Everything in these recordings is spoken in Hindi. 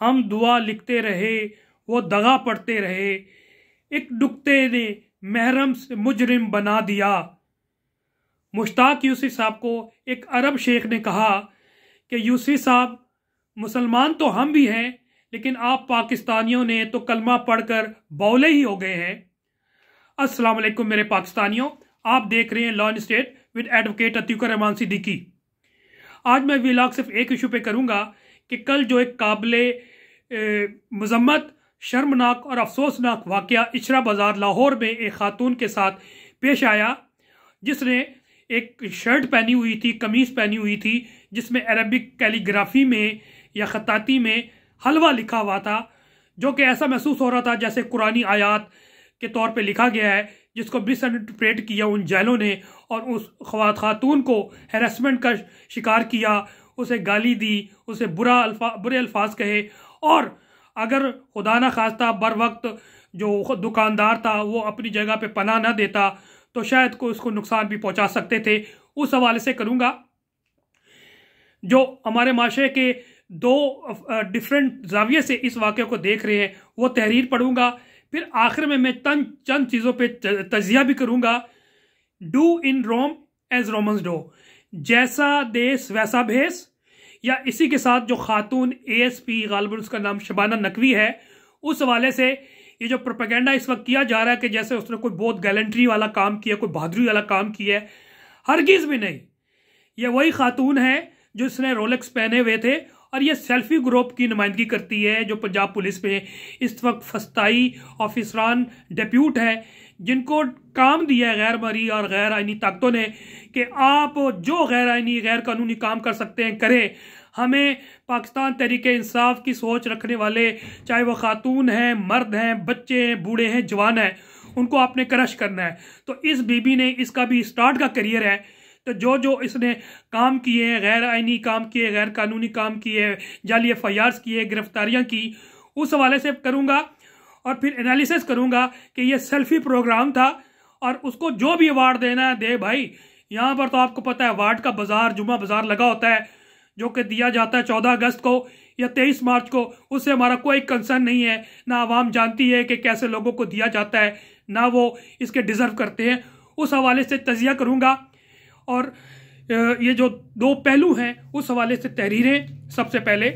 हम दुआ लिखते रहे वो दगा पढ़ते रहे एक डुकते ने महरम से मुजरिम बना दिया मुश्ताक यूसी साहब को एक अरब शेख ने कहा कि यूसी साहब मुसलमान तो हम भी हैं लेकिन आप पाकिस्तानियों ने तो कलमा पढ़कर बौले ही हो गए हैं अस्सलाम वालेकुम मेरे पाकिस्तानियों आप देख रहे हैं law and state with advocate Atiqur Rahman Siddiqui आज मैं विलाग सिर्फ एक इशू पे करूंगा कि कल जो एक काबिल मजम्मत शर्मनाक और अफसोसनाक वाक़ इशरा बाज़ार लाहौर में एक ख़ातून के साथ पेश आया जिसने एक शर्ट पहनी हुई थी कमीज़ पहनी हुई थी जिसमें अरबिक कैलीग्राफी में या ख़ताती में हलवा लिखा हुआ था जो कि ऐसा महसूस हो रहा था जैसे कुरानी आयात के तौर पे लिखा गया है जिसको मिसइंटरप्रेट किया उन जैलों ने और उस खातून को हेरसमेंट का शिकार किया उसे गाली दी उसे बुरा अल्फा बुरे अल्फाज कहे और अगर खुदा न खास्ता बर वक्त जो दुकानदार था वो अपनी जगह पे पना ना देता तो शायद को उसको नुकसान भी पहुंचा सकते थे उस हवाले से करूँगा जो हमारे माशरे के दो डिफरेंट जाविये से इस वाक्य को देख रहे हैं वो तहरीर पढ़ूँगा फिर आखिर में मैं तन चंद चीज़ों पर तजिया भी करूँगा do in Rome as Romans do जैसा देश वैसा भेस या इसी के साथ जो खातून एएसपी गालबन उसका नाम शबाना नकवी है उस हवाले से ये जो प्रोपेगेंडा इस वक्त किया जा रहा है कि जैसे उसने कोई बहुत गैलेंट्री वाला काम किया कोई बहादुरी वाला काम किया है हरगिज भी नहीं ये वही खातून है जो इसने रोलेक्स पहने हुए थे और ये सेल्फी ग्रुप की नुमाइंदगी करती है जो पंजाब पुलिस में इस वक्त फस्ताई ऑफिसरान डेप्यूट हैं जिनको काम दिया है गैर मरी और गैर आइनी ताकतों ने कि आप जो गैर आइनी गैर कानूनी काम कर सकते हैं करें हमें पाकिस्तान तरीके इंसाफ की सोच रखने वाले चाहे वो खातून हैं मर्द हैं बच्चे हैं बूढ़े हैं जवान हैं उनको आपने क्रश करना है तो इस बीबी ने इसका भी स्टार्ट का करियर है तो जो जो इसने काम किए हैं गैर आइनी काम किए गैर कानूनी काम किए जाली एफ आई आर्स किए गिरफ्तारियाँ की उस हवाले से करूँगा और फिर एनालिसिस करूँगा कि ये सेल्फी प्रोग्राम था और उसको जो भी अवार्ड देना है दे भाई यहाँ पर तो आपको पता है अवार्ड का बाज़ार जुमा बाज़ार लगा होता है जो कि दिया जाता है चौदह अगस्त को या तेईस मार्च को उससे हमारा कोई कंसर्न नहीं है ना आवाम जानती है कि कैसे लोगों को दिया जाता है ना वो इसके डिज़र्व करते हैं उस हवाले से तजिया करूँगा और ये जो दो पहलू हैं उस हवाले से तहरीरें सबसे पहले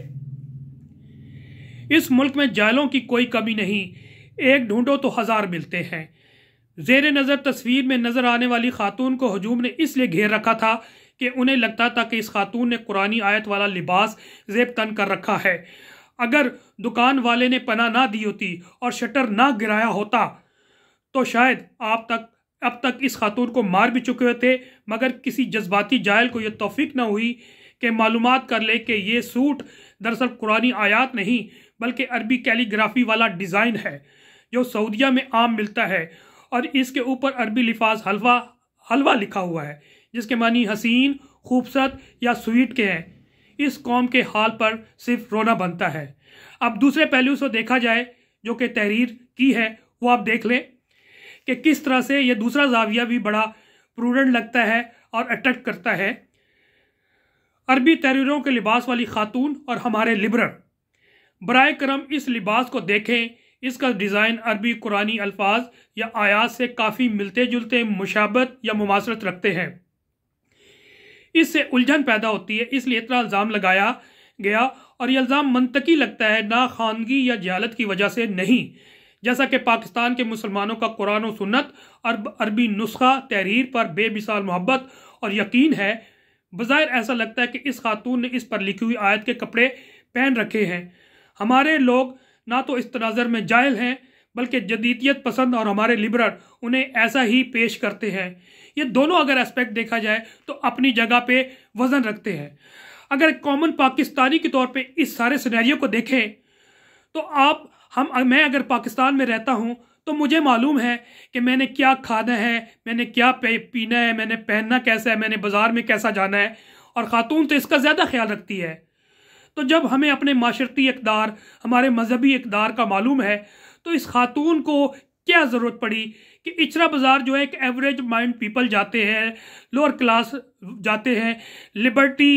इस मुल्क में जालों की कोई कमी नहीं एक ढूंढो तो हज़ार मिलते हैं जेर नज़र तस्वीर में नज़र आने वाली खातून को हजूम ने इसलिए घेर रखा था कि उन्हें लगता था कि इस खातून ने कुरानी आयत वाला लिबास जेब तन कर रखा है अगर दुकान वाले ने पना ना दी होती और शटर ना गिराया होता तो शायद आप तक अब तक इस खातून को मार भी चुके थे मगर किसी जज्बाती जायल को यह तोफीक ना हुई कि मालूम कर ले कि ये सूट दरअसल कुरानी आयात नहीं बल्कि अरबी कैलीग्राफी वाला डिज़ाइन है जो सऊदिया में आम मिलता है और इसके ऊपर अरबी लिफाज हलवा हलवा लिखा हुआ है जिसके मानी हसीन खूबसूरत या स्वीट के हैं इस कौम के हाल पर सिर्फ रोना बनता है अब दूसरे पहलू से देखा जाए जो कि तहरीर की है वो आप देख लें कि किस तरह से यह दूसरा जाविया भी बड़ा प्रूडेंट लगता है और अट्रैक्ट करता है अरबी तहरीरों के लिबास वाली खातून और हमारे लिबरल बर करम इस लिबास को देखें इसका डिज़ाइन अरबी कुरानी अल्फाज या आयात से काफ़ी मिलते जुलते मुशाबत या मुमासरत रखते हैं इससे उलझन पैदा होती है इसलिए इतना इल्ज़ाम लगाया गया और यह इल्ज़ाम मनतकी लगता है ना खानगी या जहालत की वजह से नहीं जैसा कि पाकिस्तान के मुसलमानों का कुरान सुन्नत अरब अरबी नुस्खा तहरीर पर बेमिसाल मोहब्बत और यकीन है बज़ाहिर ऐसा लगता है कि इस खातून ने इस पर लिखी हुई आयत के कपड़े पहन रखे हैं हमारे लोग ना तो इस तनाजर में जायल हैं बल्कि जदीदियत पसंद और हमारे लिबरल उन्हें ऐसा ही पेश करते हैं ये दोनों अगर एस्पेक्ट देखा जाए तो अपनी जगह पे वज़न रखते हैं अगर कॉमन पाकिस्तानी के तौर पे इस सारे सिनेरियो को देखें तो आप हम मैं अगर पाकिस्तान में रहता हूँ तो मुझे मालूम है कि मैंने क्या खाना है मैंने क्या पीना है मैंने पहनना कैसा है मैंने बाज़ार में कैसा जाना है और ख़ातून तो इसका ज़्यादा ख्याल रखती है तो जब हमें अपने माशरती इकदार हमारे मजहबी इकदार का मालूम है तो इस खातून को क्या ज़रूरत पड़ी कि इचरा बाज़ार जो है एक एवरेज माइंड पीपल जाते हैं लोअर क्लास जाते हैं लिबर्टी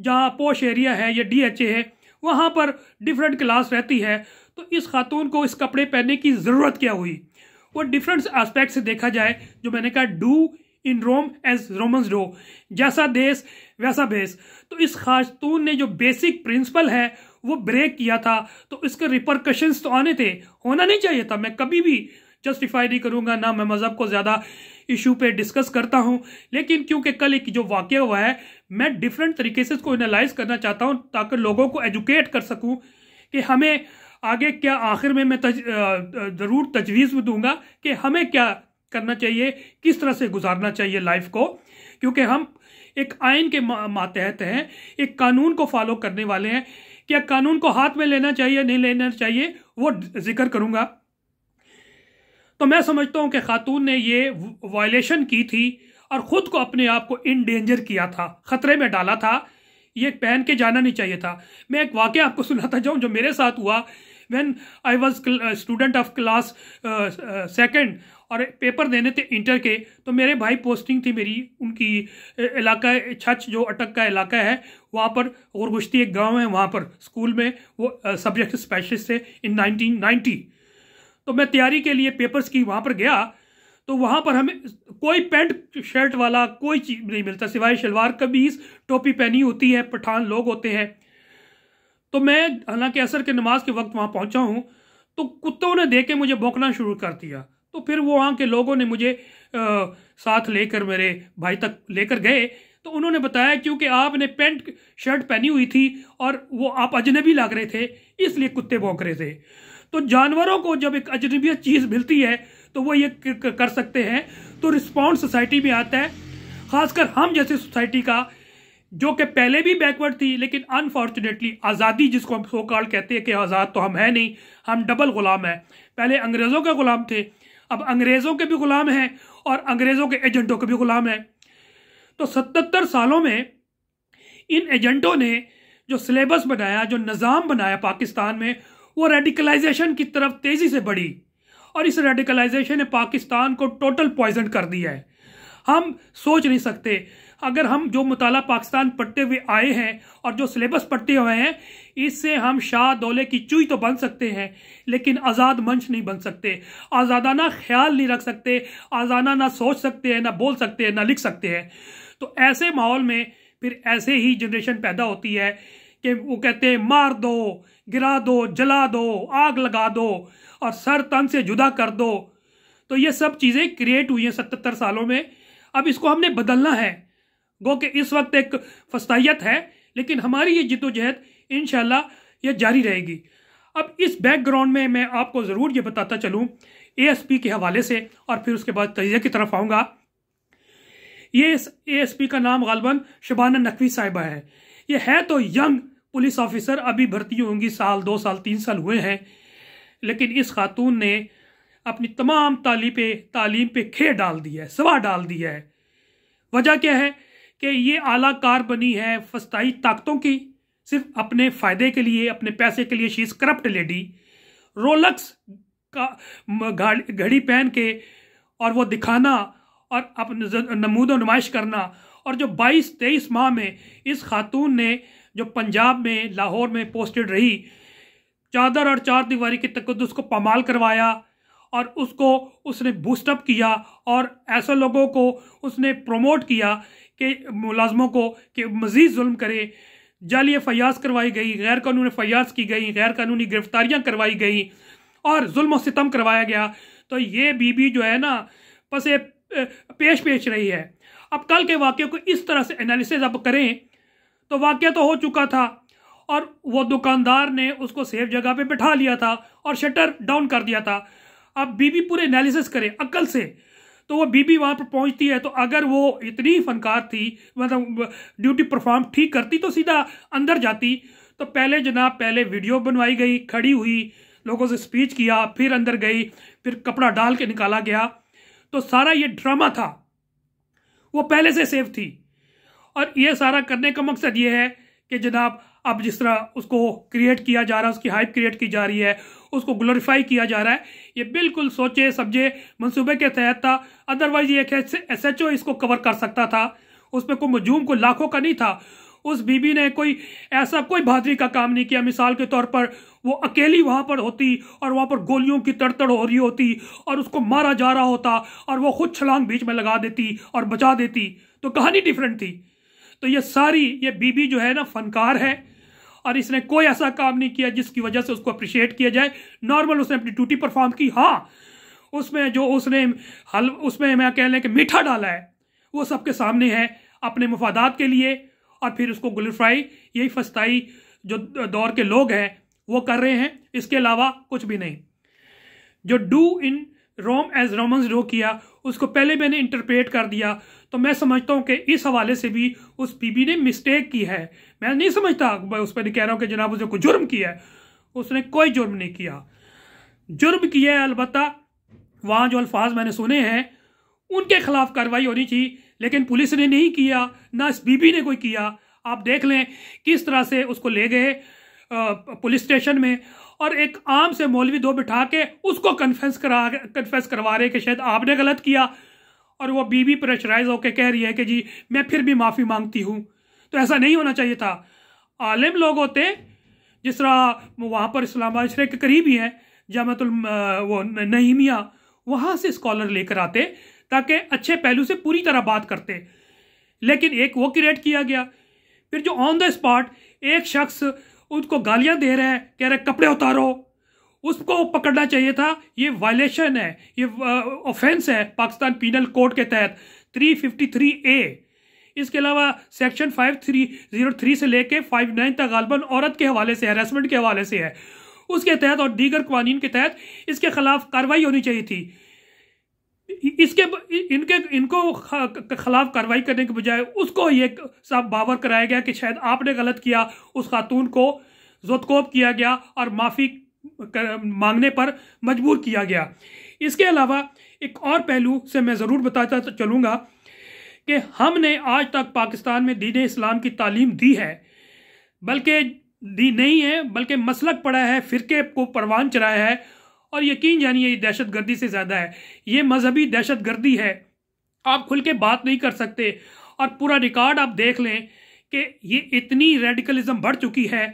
जहाँ पोश एरिया है या डी एच ए है वहाँ पर डिफरेंट क्लास रहती है तो इस खातून को इस कपड़े पहनने की ज़रूरत क्या हुई और डिफरेंट आस्पेक्ट से देखा जाए जो मैंने कहा do in Rome as Romans do जैसा देश वैसा बेस तो इस खातून ने जो बेसिक प्रिंसिपल है वो ब्रेक किया था तो इसके रिपरकशंस तो आने थे होना नहीं चाहिए था मैं कभी भी जस्टिफाई नहीं करूँगा ना मैं मज़हब को ज़्यादा इशू पे डिस्कस करता हूँ लेकिन क्योंकि कल एक जो वाक्य हुआ है मैं डिफरेंट तरीके से इसको एनालाइज करना चाहता हूँ ताकि लोगों को एजुकेट कर सकूँ कि हमें आगे क्या आखिर में मैं तज, ज़रूर तजवीज़ दूंगा कि हमें क्या करना चाहिए किस तरह से गुजारना चाहिए लाइफ को क्योंकि हम एक आयन के मातहत हैं एक कानून को फॉलो करने वाले हैं क्या कानून को हाथ में लेना चाहिए नहीं लेना चाहिए वो जिक्र करूंगा तो मैं समझता हूं कि खातून ने ये वायलेशन की थी और ख़ुद को अपने आप को इन डेंजर किया था ख़तरे में डाला था ये पहन के जाना नहीं चाहिए था मैं एक वाक्य आपको सुनाता जाऊं जो मेरे साथ हुआ when I was student of class second और पेपर देने थे इंटर के तो मेरे भाई पोस्टिंग थी मेरी उनकी इलाका छछ जो अटक का इलाका है वहाँ पर और गुश्ती एक गांव है वहाँ पर स्कूल में वो सब्जेक्ट स्पेशलिस्ट थे इन 1990 तो मैं तैयारी के लिए पेपर्स की वहाँ पर गया तो वहाँ पर हमें कोई पैंट शर्ट वाला कोई चीज़ नहीं मिलता सिवाय शलवार कमीज टोपी पहनी होती है पठान लोग होते हैं तो मैं हालांकि असर के नमाज के वक्त वहाँ पहुँचा हूँ तो कुत्तों ने देख के मुझे भोंकना शुरू कर दिया तो फिर वो वहाँ के लोगों ने मुझे आ, साथ लेकर मेरे भाई तक लेकर गए तो उन्होंने बताया क्योंकि आपने पेंट शर्ट पहनी हुई थी और वो आप अजनबी लग रहे थे इसलिए कुत्ते भोंक रहे थे तो जानवरों को जब एक अजनबी चीज़ मिलती है तो वो ये कर सकते हैं तो रिस्पॉन्स सोसाइटी में आता है खासकर हम जैसे सोसाइटी का जो कि पहले भी बैकवर्ड थी लेकिन अनफॉर्चुनेटली आज़ादी जिसको हम सो कॉल कहते हैं कि आज़ाद तो हम है नहीं हम डबल गुलाम हैं पहले अंग्रेज़ों के गुलाम थे अब अंग्रेज़ों के भी गुलाम हैं और अंग्रेज़ों के एजेंटों के भी गुलाम हैं तो सतहत्तर सालों में इन एजेंटों ने जो सिलेबस बनाया जो निज़ाम बनाया पाकिस्तान में वो रेडिकलाइजेशन की तरफ तेज़ी से बढ़ी और इस रेडिकलाइजेशन ने पाकिस्तान को टोटल पॉइजन कर दिया है हम सोच नहीं सकते अगर हम जो मुताला पाकिस्तान पढ़ते हुए आए हैं और जो सिलेबस पढ़ते हुए हैं इससे हम शाह दौले की चुई तो बन सकते हैं लेकिन आज़ाद मंच नहीं बन सकते आज़ादाना ख्याल नहीं रख सकते आज़ाना ना सोच सकते हैं ना बोल सकते हैं ना लिख सकते हैं तो ऐसे माहौल में फिर ऐसे ही जनरेशन पैदा होती है कि वो कहते हैं मार दो गिरा दो जला दो आग लगा दो और सर तन से जुदा कर दो तो ये सब चीज़ें क्रिएट हुई हैं सतर सालों में अब इसको हमने बदलना है गो के इस वक्त एक फस्तायत है लेकिन हमारी ये जिदोजहद इन ये जारी रहेगी अब इस बैकग्राउंड में मैं आपको ज़रूर ये बताता चलूँ एएसपी के हवाले से और फिर उसके बाद तजिया की तरफ आऊँगा ये एएसपी का नाम गालबन शबाना नकवी साहिबा है ये है तो यंग पुलिस ऑफिसर अभी भर्ती होंगी साल दो साल तीन साल हुए हैं लेकिन इस खातून ने अपनी तमाम तालीम पे तालीम पे खे डाल दी है सवा डाल दिया है वजह क्या है कि ये आला कार बनी है फस्ताई ताकतों की सिर्फ अपने फ़ायदे के लिए अपने पैसे के लिए शीज करप्ट लेडी रोलक्स का घड़ी पहन के और वो दिखाना और अपने नमूद नुमाइश करना और जो 22 तेईस माह में इस खातून ने जो पंजाब में लाहौर में पोस्टेड रही चादर और चार दीवारी के तकदस को पमाल करवाया और उसको उसने बूस्टअप किया और ऐसे लोगों को उसने प्रमोट किया के मुलाजमों को कि मज़ीद जुल्म करें जाली फयाज करवाई गई गैर कानूनी फयाज की गई गैर कानूनी गिरफ्तारियाँ करवाई गई और जुल्म सितम करवाया गया तो ये बीबी जो है ना बस ये पेश पेश रही है अब कल के वाक्य को इस तरह से एनालिसिस अब करें तो वाक्य तो हो चुका था और वो दुकानदार ने उसको सेफ जगह पे बैठा लिया था और शटर डाउन कर दिया था अब बीबी पूरे एनालिसिस करें अक्ल से तो वो बीबी वहाँ पर पहुँचती है तो अगर वो इतनी फनकार थी मतलब ड्यूटी परफॉर्म ठीक करती तो सीधा अंदर जाती तो पहले जनाब पहले वीडियो बनवाई गई खड़ी हुई लोगों से स्पीच किया फिर अंदर गई फिर कपड़ा डाल के निकाला गया तो सारा ये ड्रामा था वो पहले से सेफ थी और ये सारा करने का मकसद ये है कि जनाब अब जिस तरह उसको क्रिएट किया जा रहा है उसकी हाइप क्रिएट की जा रही है उसको ग्लोरीफाई किया जा रहा है ये बिल्कुल सोचे समझे मनसूबे के तहत था अदरवाइज ये एस एच ओ इसको कवर कर सकता था उसमें कोई मजूम को लाखों का नहीं था उस बीबी ने कोई ऐसा कोई बहादरी का काम नहीं किया मिसाल के तौर पर वो अकेली वहाँ पर होती और वहाँ पर गोलियों की तड़तड़ हो रही होती और उसको मारा जा रहा होता और वो खुद छलांग बीच में लगा देती और बचा देती तो कहानी डिफरेंट थी तो ये सारी ये बीबी जो है ना फनकार है और इसने कोई ऐसा काम नहीं किया जिसकी वजह से उसको अप्रिशिएट किया जाए नॉर्मल उसने अपनी ड्यूटी परफॉर्म की हाँ उसमें जो उसने हल उसमें मैं कह लें कि मीठा डाला है वो सबके सामने है अपने मफादात के लिए और फिर उसको गुलफ्राई यही फस्ताई जो दौर के लोग हैं वो कर रहे हैं इसके अलावा कुछ भी नहीं जो do in Rome as Rome do किया उसको पहले मैंने इंटरप्रेट कर दिया तो मैं समझता हूँ कि इस हवाले से भी उस बीबी ने मिस्टेक की है मैं नहीं समझता मैं उस पर नहीं कह रहा हूँ कि जनाब उसने कोई जुर्म किया है उसने कोई जुर्म नहीं किया जुर्म किया है अलबत् वहाँ जो अल्फाज मैंने सुने हैं उनके खिलाफ कार्रवाई होनी चाहिए लेकिन पुलिस ने नहीं किया ना इस बीबी ने कोई किया आप देख लें किस तरह से उसको ले गए पुलिस स्टेशन में और एक आम से मौलवी दो बिठा के उसको कन्फेंस करा कन्फेंस करवा रहे कि शायद आपने गलत किया और वो बीबी प्रेशराइज होकर कह रही है कि जी मैं फिर भी माफ़ी मांगती हूँ तो ऐसा नहीं होना चाहिए था आलिम लोग होते जिस तरह वहाँ पर इस्लामाबाद शरीफ के करीब ही हैं जामतुल वो नहीमिया वहाँ से स्कॉलर लेकर आते ताकि अच्छे पहलू से पूरी तरह बात करते लेकिन एक वो क्रिएट किया गया फिर जो ऑन द स्पॉट एक शख्स उसको गालियां दे रहे हैं कह रहे कपड़े उतारो उसको पकड़ना चाहिए था ये वायलेशन है ये ऑफेंस है पाकिस्तान पीनल कोड के तहत 353 ए इसके अलावा सेक्शन 5303 से लेके 59 तक गालबन औरत के हवाले से हरासमेंट के हवाले से है उसके तहत और दीगर कवानीन के तहत इसके खिलाफ कार्रवाई होनी चाहिए थी इसके इनके इनको खिलाफ कार्रवाई करने के बजाय उसको ये सब बावर कराया गया कि शायद आपने गलत किया उस खातून को जोतकोप किया गया और माफ़ी कर, मांगने पर मजबूर किया गया इसके अलावा एक और पहलू से मैं ज़रूर बताता चलूँगा कि हमने आज तक पाकिस्तान में दीन इस्लाम की तालीम दी है बल्कि दी नहीं है बल्कि मसलक पड़ा है फ़िरके को परवान चढ़ाया है और यकीन जानिए ये दहशत गर्दी से ज़्यादा है ये मजहबी दहशत गर्दी है आप खुल के बात नहीं कर सकते और पूरा रिकॉर्ड आप देख लें कि ये इतनी रेडिकलिज्म बढ़ चुकी है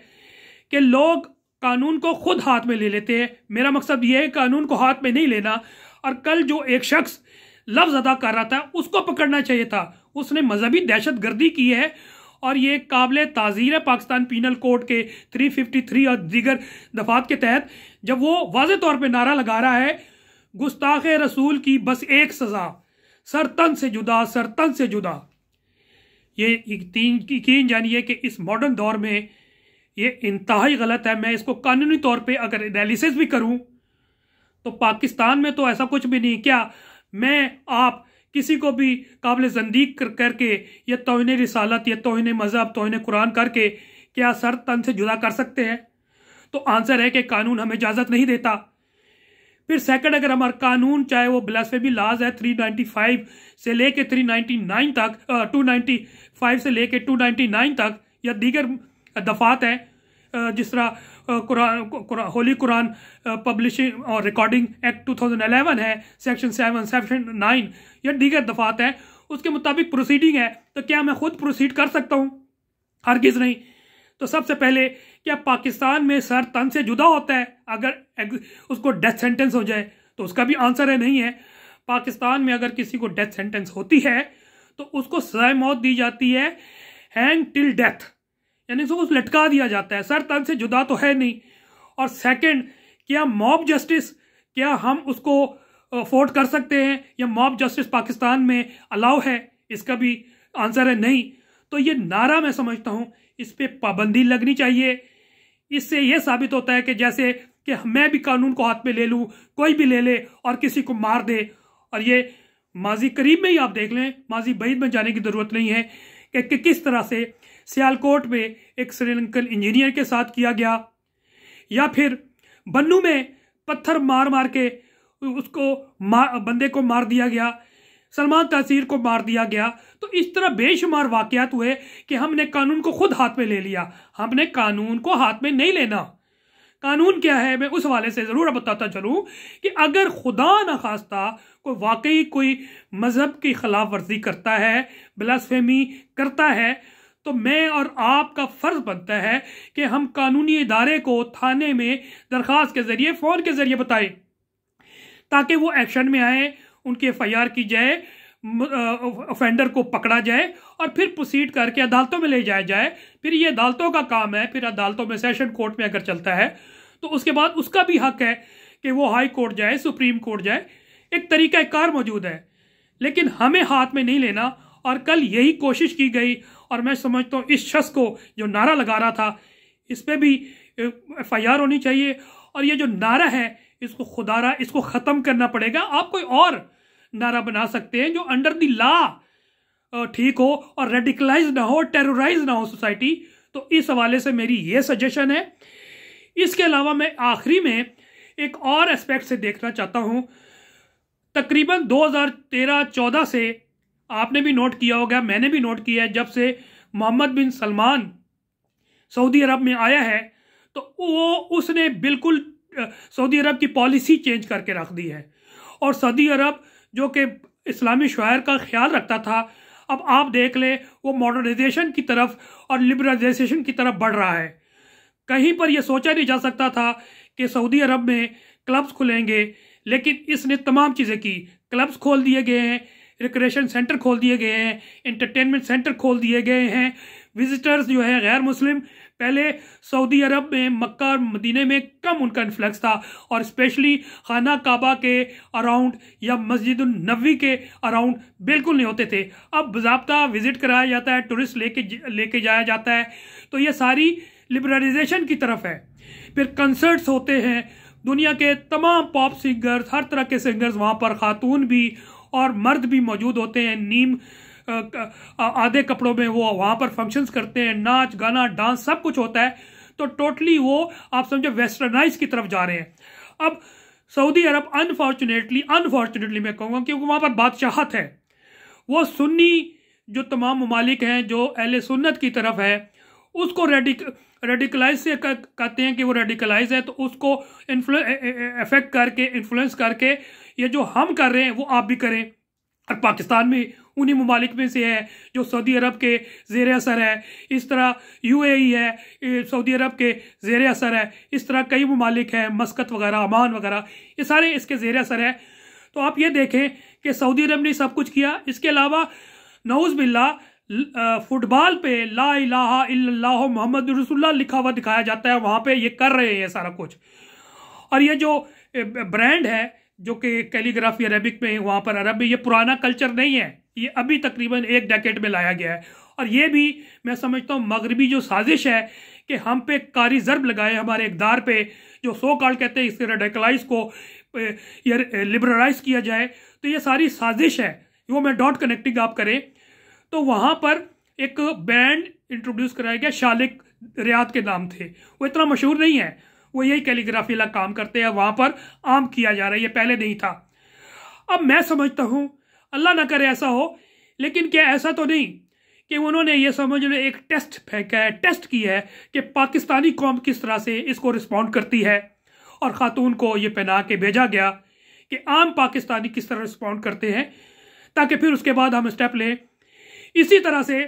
कि लोग कानून को खुद हाथ में ले लेते हैं मेरा मकसद ये है कानून को हाथ में नहीं लेना और कल जो एक शख्स लफ्ज़ अदा कर रहा था उसको पकड़ना चाहिए था उसने मजहबी दहशत गर्दी की है और ये काबिल ताज़ीर है पाकिस्तान पीनल कोड के 353 और दीगर दफात के तहत जब वो वाज तौर पर नारा लगा रहा है गुस्ताख रसूल की बस एक सज़ा सरतन से जुदा सरतन से जुदा ये यकीन यकीन जानिए कि इस मॉडर्न दौर में ये इंतहाई गलत है मैं इसको कानूनी तौर पे अगर एनालिसिस भी करूं तो पाकिस्तान में तो ऐसा कुछ भी नहीं क्या मैं आप किसी को भी काबिल जंदीक कर करके या तोहन रिसालत या तोहन मज़हब तोहन कुरान करके क्या सर तन से जुदा कर सकते हैं तो आंसर है कि कानून हमें इजाज़त नहीं देता फिर सेकंड अगर हमारा कानून चाहे वो ब्लास्फेमी लाज है 395 से लेके 399 तक आ, 295 से लेके 299 तक या दीगर दफात हैं जिस तरह कुरान कुरा, होली कुरान पब्लिशिंग और रिकॉर्डिंग एक्ट 2011 है सेक्शन सेवन सेक्शन नाइन या दीगर दफात हैं उसके मुताबिक प्रोसीडिंग है तो क्या मैं खुद प्रोसीड कर सकता हूँ हरगिज़ नहीं तो सबसे पहले क्या पाकिस्तान में सर तन से जुदा होता है अगर उसको डेथ सेंटेंस हो जाए तो उसका भी आंसर है नहीं है पाकिस्तान में अगर किसी को डेथ सेंटेंस होती है तो उसको सजा मौत दी जाती है हैंग टिल डेथ यानी उसको लटका दिया जाता है सर तन से जुदा तो है नहीं और सेकंड क्या मॉब जस्टिस क्या हम उसको अफोर्ड कर सकते हैं या मॉब जस्टिस पाकिस्तान में अलाउ है इसका भी आंसर है नहीं तो ये नारा मैं समझता हूँ इस पर पाबंदी लगनी चाहिए इससे यह साबित होता है कि जैसे कि मैं भी कानून को हाथ में ले लूँ कोई भी ले ले और किसी को मार दे और ये माजी करीब में ही आप देख लें माजी बैद में जाने की ज़रूरत नहीं है कि, कि किस तरह से सियालकोट में एक श्रीलंकन इंजीनियर के साथ किया गया या फिर बन्नू में पत्थर मार मार के उसको मार बंदे को मार दिया गया सलमान तहसीर को मार दिया गया तो इस तरह बेशुमार वाकयात हुए कि हमने कानून को खुद हाथ में ले लिया हमने कानून को हाथ में नहीं लेना कानून क्या है मैं उस वाले से ज़रूर बताता चलूँ कि अगर खुदा न खास्ता को वाकई कोई मज़हब की खिलाफ वर्जी करता है बलासफहमी करता है तो मैं और आपका फ़र्ज़ बनता है कि हम कानूनी इदारे को थाने में दरख्वास्त के ज़रिए फ़ोन के ज़रिए बताएं ताकि वो एक्शन में आए उनकी एफ आई आर की जाए ऑफेंडर को पकड़ा जाए और फिर प्रोसीड करके अदालतों में ले जाया जाए फिर ये अदालतों का काम है फिर अदालतों में सेशन कोर्ट में अगर चलता है तो उसके बाद उसका भी हक है कि वो हाई कोर्ट जाए सुप्रीम कोर्ट जाए एक तरीका कार मौजूद है लेकिन हमें हाथ में नहीं लेना और कल यही कोशिश की गई और मैं समझता हूँ इस शख्स को जो नारा लगा रहा था इस पर भी एफ होनी चाहिए और ये जो नारा है इसको खुदारा इसको ख़त्म करना पड़ेगा आप कोई और नारा बना सकते हैं जो अंडर द लॉ ठीक हो और रेडिकलाइज ना हो टेरोराइज ना हो सोसाइटी तो इस हवाले से मेरी ये सजेशन है इसके अलावा मैं आखिरी में एक और एस्पेक्ट से देखना चाहता हूँ तकरीबन 2013-14 से आपने भी नोट किया होगा मैंने भी नोट किया है जब से Mohammed bin Salman Saudi Arab में आया है तो वो उसने बिल्कुल सऊदी अरब की पॉलिसी चेंज करके रख दी है और सऊदी अरब जो कि इस्लामी शायर का ख्याल रखता था अब आप देख लें वो मॉडर्नाइजेशन की तरफ और लिबरलाइजेशन की तरफ बढ़ रहा है कहीं पर यह सोचा नहीं जा सकता था कि सऊदी अरब में क्लब्स खुलेंगे लेकिन इसने तमाम चीज़ें की क्लब्स खोल दिए गए हैं रिक्रेशन सेंटर खोल दिए गए हैं इंटरटेनमेंट सेंटर खोल दिए गए हैं विजिटर्स जो है गैर मुस्लिम पहले सऊदी अरब में मक्का और मदीने में कम उनका इन्फ्लक्स था और स्पेशली खाना काबा के अराउंड या मस्जिद नबी के अराउंड बिल्कुल नहीं होते थे अब बाबा विज़िट कराया जाता है टूरिस्ट लेके लेके जाया जाता है तो ये सारी लिबरलाइजेशन की तरफ है फिर कंसर्ट्स होते हैं दुनिया के तमाम पॉप सिंगर्स हर तरह के सिंगर्स वहाँ पर ख़ातून भी और मर्द भी मौजूद होते हैं नीम आधे कपड़ों में वो वहाँ पर फंक्शंस करते हैं नाच गाना डांस सब कुछ होता है तो टोटली वो आप समझो वेस्टर्नाइज की तरफ जा रहे हैं अब सऊदी अरब अनफॉर्चुनेटली अनफॉर्चुनेटली मैं कहूँगा क्योंकि वहाँ पर बादशाहत है वो सुन्नी जो तमाम ममालिक हैं जो अहल सुन्नत की तरफ है उसको रेडिक रेडिकलाइज से कहते हैं कि वो रेडिकलाइज है तो उसको इन्फ्लु अफेक्ट करके इन्फ्लुएंस करके ये जो हम कर रहे हैं वो आप भी करें और पाकिस्तान में उन्हीं ममालिक में से है जो सऊदी अरब के जेर असर है इस तरह यू ए है सऊदी अरब के जेर असर है इस तरह कई ममालिक हैं मस्कत वगैरह अमान वगैरह ये सारे इसके जेर असर है तो आप ये देखें कि सऊदी अरब ने सब कुछ किया इसके अलावा नौज़ बिल्ला फुटबॉल पे ला इला मोहम्मद रसुल्ला लिखा हुआ दिखाया जाता है वहाँ पे ये कर रहे हैं सारा कुछ और ये जो ब्रांड है जो कि कैलीग्राफी अरबिक में वहाँ पर अरब में ये पुराना कल्चर नहीं है ये अभी तकरीबन एक डेकेट में लाया गया है और ये भी मैं समझता हूँ मगरबी जो साजिश है कि हम पे कारी ज़रब लगाए हमारे इकदार पे जो सो कॉल कहते हैं इसके रेडिकलाइज को या लिबरलाइज किया जाए तो ये सारी साजिश है वो मैं डॉट कनेक्टिंग आप करें तो वहाँ पर एक बैंड इंट्रोड्यूस कराया गया शालिक रियात के नाम थे वो इतना मशहूर नहीं है वो यही कैलीग्राफी वाला काम करते हैं वहां पर आम किया जा रहा है ये पहले नहीं था अब मैं समझता हूँ अल्लाह ना करे ऐसा हो लेकिन क्या ऐसा तो नहीं कि उन्होंने ये समझ लो एक टेस्ट फेंका है टेस्ट किया है कि पाकिस्तानी कौम किस तरह से इसको रिस्पॉन्ड करती है और ख़ातून को ये पहना के भेजा गया कि आम पाकिस्तानी किस तरह रिस्पॉन्ड करते हैं ताकि फिर उसके बाद हम स्टेप लें इसी तरह से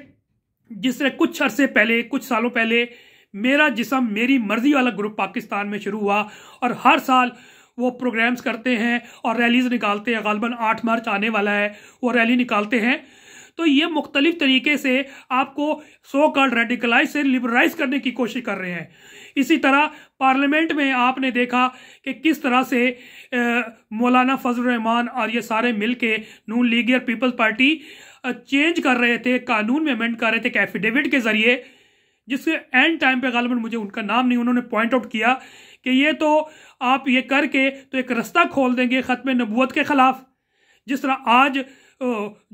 जिस तरह कुछ अरसे पहले कुछ सालों पहले मेरा जिसम मेरी मर्जी वाला ग्रुप पाकिस्तान में शुरू हुआ और हर साल वो प्रोग्राम्स करते हैं और रैलीज निकालते हैं गालबन आठ मार्च आने वाला है वो रैली निकालते हैं तो ये मुख्तलिफ तरीके से आपको सो कॉल्ड रेडिकलाइज से लिबरलाइज करने की कोशिश कर रहे हैं इसी तरह पार्लियामेंट में आपने देखा कि किस तरह से मौलाना फजल रहमान और ये सारे मिल के नून और पीपल्स पार्टी चेंज कर रहे थे कानून में अमेंड कर रहे थे एफिडेविट के ज़रिए जिसके एंड टाइम पे गालबन मुझे उनका नाम नहीं उन्होंने पॉइंट आउट किया कि ये तो आप ये करके तो एक रास्ता खोल देंगे ख़त्म नबूत के ख़िलाफ़ जिस तरह आज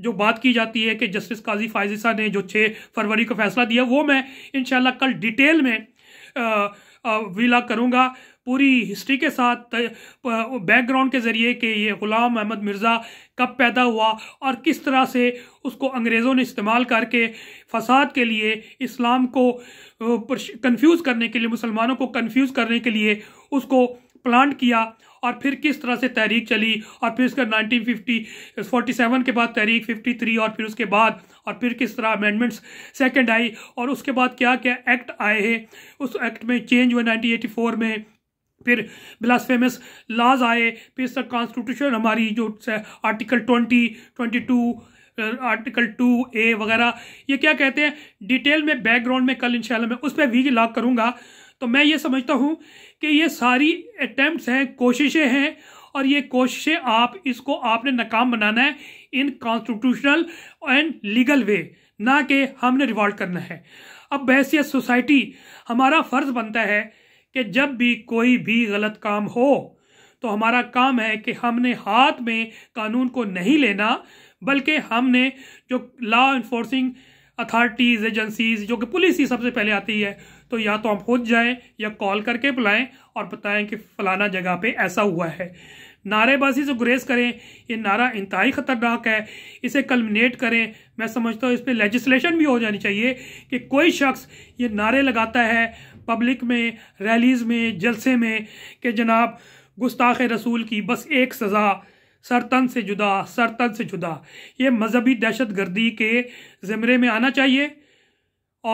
जो बात की जाती है कि जस्टिस काजी फायजिसा ने जो छः फरवरी को फैसला दिया वो मैं इन कल डिटेल में आ, आ, वीला करूँगा पूरी हिस्ट्री के साथ बैकग्राउंड के ज़रिए कि ये ग़ुलाम अहमद मिर्ज़ा कब पैदा हुआ और किस तरह से उसको अंग्रेज़ों ने इस्तेमाल करके फसाद के लिए इस्लाम को कंफ्यूज करने के लिए मुसलमानों को कंफ्यूज करने के लिए उसको प्लांट किया और फिर किस तरह से तहरीक चली और फिर उसका 1950 47 के बाद तहरीक 53 और फिर उसके बाद और फिर किस तरह अमेंडमेंट्स सेकंड आई और उसके बाद क्या क्या एक्ट आए हैं उस एक्ट में चेंज हुए 1984 में फिर ब्लास्फेमस लाज आए फिर सर कॉन्स्टिट्यूशन हमारी जो article twenty twenty two article two A वगैरह ये क्या कहते हैं डिटेल में बैकग्राउंड में कल इंशाल्लाह मैं उस पर भी लाग करूँगा तो मैं ये समझता हूँ कि ये सारी अटैम्प्ट हैं कोशिशें हैं और ये कोशिशें आप इसको आपने नाकाम बनाना है in constitutional and legal way ना कि हमने रिवॉल्ट करना है अब बहसीत सोसाइटी हमारा फ़र्ज़ बनता है कि जब भी कोई भी गलत काम हो तो हमारा काम है कि हमने हाथ में कानून को नहीं लेना बल्कि हमने जो लॉ इन्फोर्सिंग अथॉरिटीज़ एजेंसीज जो कि पुलिस ही सबसे पहले आती है तो या तो हम खुद जाएं या कॉल करके बुलाएं और बताएं कि फ़लाना जगह पे ऐसा हुआ है नारेबाजी से गुरेज करें ये नारा इंतहाई ख़तरनाक है इसे कलमिनेट करें मैं समझता हूँ इस पर लेजिस्लेशन भी हो जानी चाहिए कि कोई शख्स ये नारे लगाता है पब्लिक में रैलीज़ में जलसे में कि जनाब गुस्ताख रसूल की बस एक सज़ा सरतन से जुदा सरतन से जुदा ये मजहबी दहशत गर्दी के ज़मरे में आना चाहिए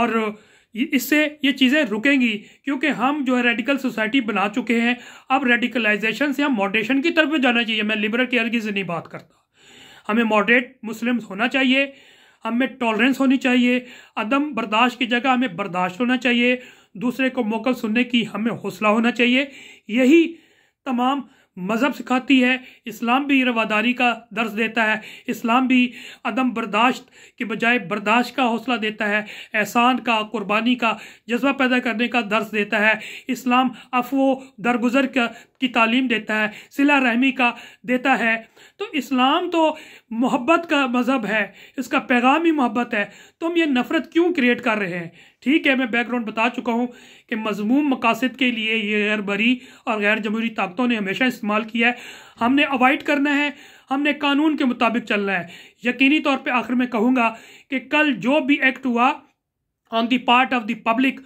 और इससे ये चीज़ें रुकेंगी क्योंकि हम जो है रेडिकल सोसाइटी बना चुके हैं अब रेडिकलाइजेशन से हम मॉडरेशन की तरफ जाना चाहिए मैं लिबरल केयर की से नहीं बात करता हमें मॉडरेट मुस्लिम होना चाहिए हमें टॉलरेंस होनी चाहिए अदम बर्दाश्त की जगह हमें बर्दाश्त होना चाहिए दूसरे को मौकल सुनने की हमें हौसला होना चाहिए यही तमाम मज़हब सिखाती है इस्लाम भी रवादारी का दर्ज देता है इस्लाम भी अदम बर्दाश्त के बजाय बर्दाश्त का हौसला देता है एहसान का कुर्बानी का जज्बा पैदा करने का दर्ज देता है इस्लाम अफवो दरगुजर की तालीम देता है सिला रहमी का देता है तो इस्लाम तो मोहब्बत का मज़हब है इसका पैगाम ही मोहब्बत है तो हम ये नफ़रत क्यों क्रिएट कर रहे हैं ठीक है मैं बैकग्राउंड बता चुका हूँ कि मजमूम मकासद के लिए ये गैर बरी और गैर जमहूरी ताकतों ने हमेशा इस्तेमाल किया है हमने अवॉइड करना है हमने कानून के मुताबिक चलना है यकीनी तौर पर आखिर में कहूँगा कि कल जो भी एक्ट हुआ on the part of the public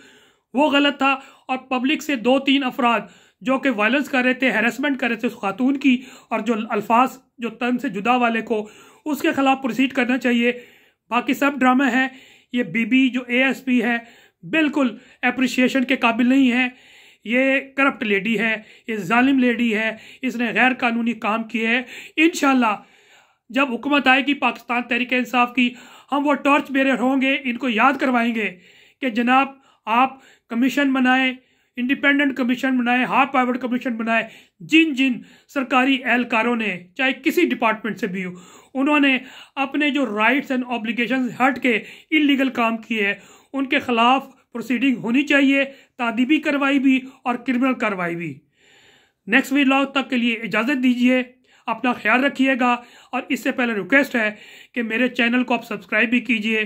वो गलत था और पब्लिक से दो तीन अफराद जो कि वायलेंस कर रहे थे हेरसमेंट कर रहे थे उस खातून की और जो अल्फाज जो तन से जुदा वाले को उसके खिलाफ प्रोसीड करना चाहिए बाकी सब ड्रामा है ये बीबी जो एएसपी है बिल्कुल अप्रिसिएशन के काबिल नहीं है ये करप्ट लेडी है ये जालिम लेडी है इसने गैर कानूनी काम किए हैं इन जब हुकूमत आएगी पाकिस्तान तहरीक इंसाफ की हम वो टॉर्च बेरर होंगे इनको याद करवाएंगे कि जनाब आप कमीशन बनाएं इंडिपेंडेंट कमीशन बनाए हाफ पावर्ड कमीशन बनाए जिन जिन सरकारी एहलकारों ने चाहे किसी डिपार्टमेंट से भी हो उन्होंने अपने जो राइट्स एंड ऑब्लिगेशन हट के इलीगल काम किए हैं उनके खिलाफ प्रोसीडिंग होनी चाहिए तादीबी कार्रवाई भी और क्रिमिनल कार्रवाई भी नेक्स्ट वीलॉग तक के लिए इजाज़त दीजिए अपना ख्याल रखिएगा और इससे पहले रिक्वेस्ट है कि मेरे चैनल को आप सब्सक्राइब भी कीजिए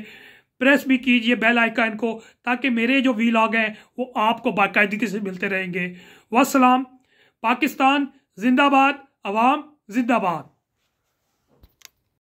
प्रेस भी कीजिए बेल आइकन को ताकि मेरे जो वीलॉग हैं वो आपको बाकायदगी से मिलते रहेंगे वसलाम पाकिस्तान जिंदाबाद आवाम जिंदाबाद